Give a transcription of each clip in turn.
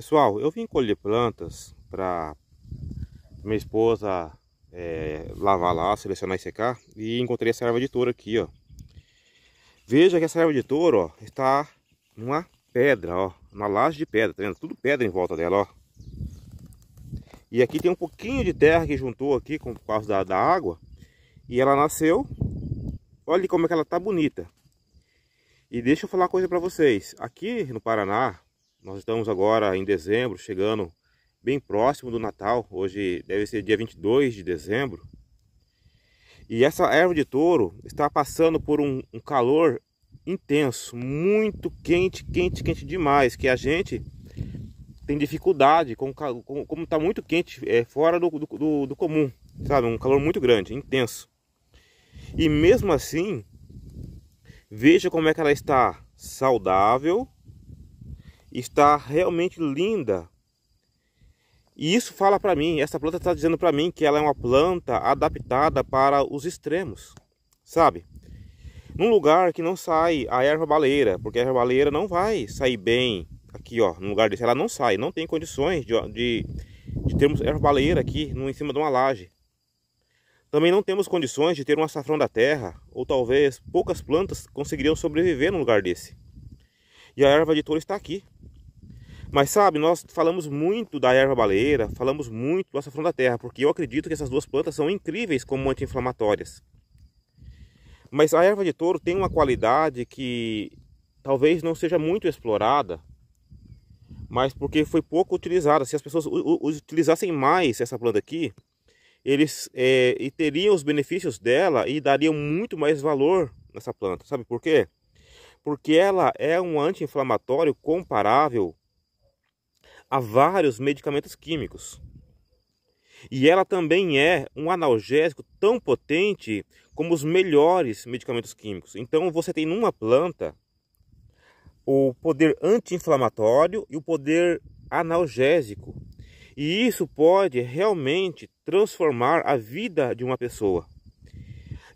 Pessoal, eu vim colher plantas para minha esposa é, lavar lá, selecionar e secar. E encontrei essa erva de touro aqui, ó. Veja que essa erva de touro, ó, está numa pedra, ó. Uma laje de pedra, tá vendo? Tudo pedra em volta dela, ó. E aqui tem um pouquinho de terra que juntou aqui com, por causa da, da água. E ela nasceu. Olha como é que ela tá bonita. E deixa eu falar uma coisa para vocês. Aqui no Paraná, nós estamos agora em dezembro, chegando bem próximo do Natal. Hoje deve ser dia 22 de dezembro. E essa erva de touro está passando por um, um calor intenso, muito quente, quente, quente demais, que a gente tem dificuldade, com, com, como está muito quente, é fora do, do, do, comum, sabe? Um calor muito grande, intenso. E mesmo assim, veja como é que ela está saudável, está realmente linda. E isso fala para mim, essa planta está dizendo para mim que ela é uma planta adaptada para os extremos, sabe? Num lugar que não sai a erva baleira, porque a erva baleira não vai sair bem aqui, ó, num lugar desse, ela não sai, não tem condições de, de, de termos erva baleira aqui no, em cima de uma laje. Também não temos condições de ter um açafrão da terra, ou talvez poucas plantas conseguiriam sobreviver num lugar desse. E a erva de touro está aqui. Mas sabe, nós falamos muito da erva baleira, falamos muito do açafrão da terra, porque eu acredito que essas duas plantas são incríveis como anti-inflamatórias. Mas a erva de touro tem uma qualidade que talvez não seja muito explorada, mas porque foi pouco utilizada. Se as pessoas utilizassem mais essa planta aqui, eles é, teriam os benefícios dela e dariam muito mais valor nessa planta. Sabe por quê? porque ela é um anti-inflamatório comparável a vários medicamentos químicos. E ela também é um analgésico tão potente como os melhores medicamentos químicos. Então você tem numa planta o poder anti-inflamatório e o poder analgésico. E isso pode realmente transformar a vida de uma pessoa.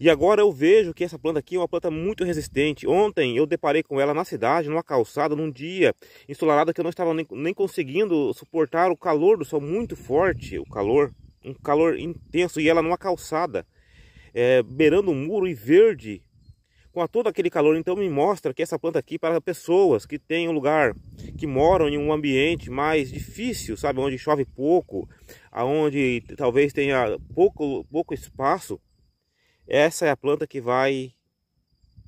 E agora eu vejo que essa planta aqui é uma planta muito resistente. Ontem eu deparei com ela na cidade, numa calçada, num dia ensolarado que eu não estava nem, nem conseguindo suportar o calor do sol muito forte, o calor, um calor intenso, e ela numa calçada, é, beirando um muro e verde, com todo aquele calor. Então me mostra que essa planta aqui é para pessoas que têm um lugar, que moram em um ambiente mais difícil, sabe, onde chove pouco, aonde talvez tenha pouco pouco espaço, essa é a planta que vai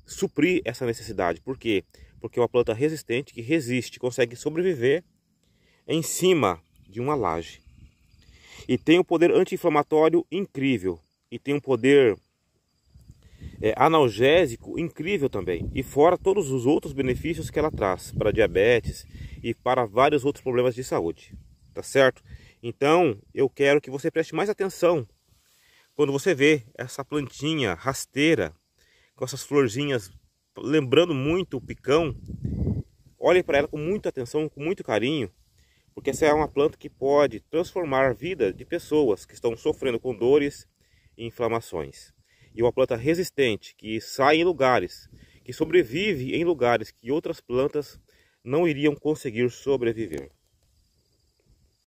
suprir essa necessidade. Por quê? Porque é uma planta resistente que resiste, consegue sobreviver em cima de uma laje. E tem um poder anti-inflamatório incrível. E tem um poder é, analgésico incrível também. E fora todos os outros benefícios que ela traz para diabetes e para vários outros problemas de saúde. Tá certo? Então eu quero que você preste mais atenção quando você vê essa plantinha rasteira, com essas florzinhas lembrando muito o picão, olhe para ela com muita atenção, com muito carinho, porque essa é uma planta que pode transformar a vida de pessoas que estão sofrendo com dores e inflamações. E uma planta resistente que sai em lugares, que sobrevive em lugares que outras plantas não iriam conseguir sobreviver.